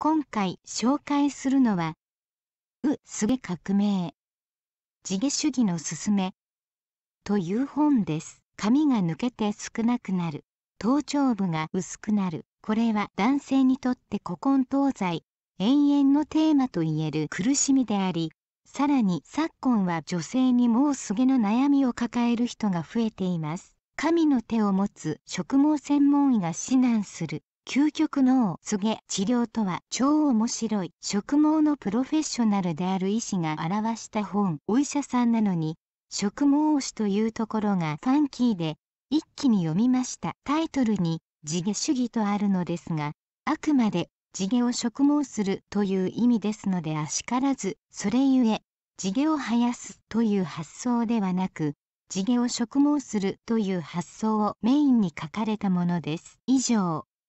今回紹介するのは、うすげ革命、地毛主義のすすめ、という本です。髪が抜けて少なくなる、頭頂部が薄くなる、これは男性にとって古今東西、永遠のテーマといえる苦しみであり、さらに昨今は女性にもうすげの悩みを抱える人が増えています。神の手を持つ職毛専門医が指南する究極の告げ治療とは超面白い植毛のプロフェッショナルである医師が表した本お医者さんなのに食毛推しというところがファンキーで一気に読みましたタイトルに地毛主義とあるのですがあくまで地毛を植毛するという意味ですのであしからずそれゆえ地毛を生やすという発想ではなく地毛を植毛するという発想をメインに書かれたものです以上